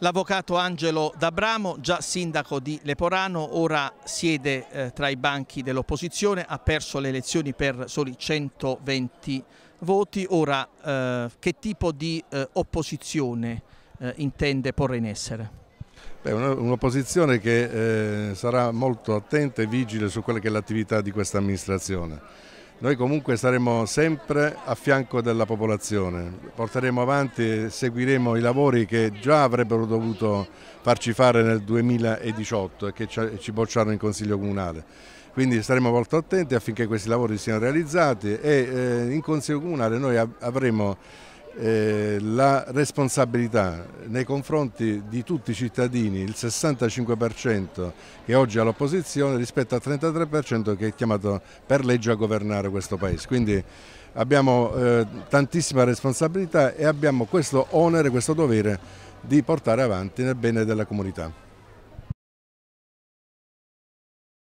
L'avvocato Angelo D'Abramo, già sindaco di Leporano, ora siede eh, tra i banchi dell'opposizione, ha perso le elezioni per soli 120 voti. Ora eh, che tipo di eh, opposizione eh, intende porre in essere? Un'opposizione che eh, sarà molto attenta e vigile su quella che è l'attività di questa amministrazione noi comunque saremo sempre a fianco della popolazione, porteremo avanti e seguiremo i lavori che già avrebbero dovuto farci fare nel 2018 e che ci bocciarono in Consiglio Comunale. Quindi saremo molto attenti affinché questi lavori siano realizzati e eh, in Consiglio Comunale noi avremo eh, la responsabilità nei confronti di tutti i cittadini, il 65% che oggi è all'opposizione rispetto al 33% che è chiamato per legge a governare questo Paese. Quindi abbiamo eh, tantissima responsabilità e abbiamo questo onere, questo dovere di portare avanti nel bene della comunità.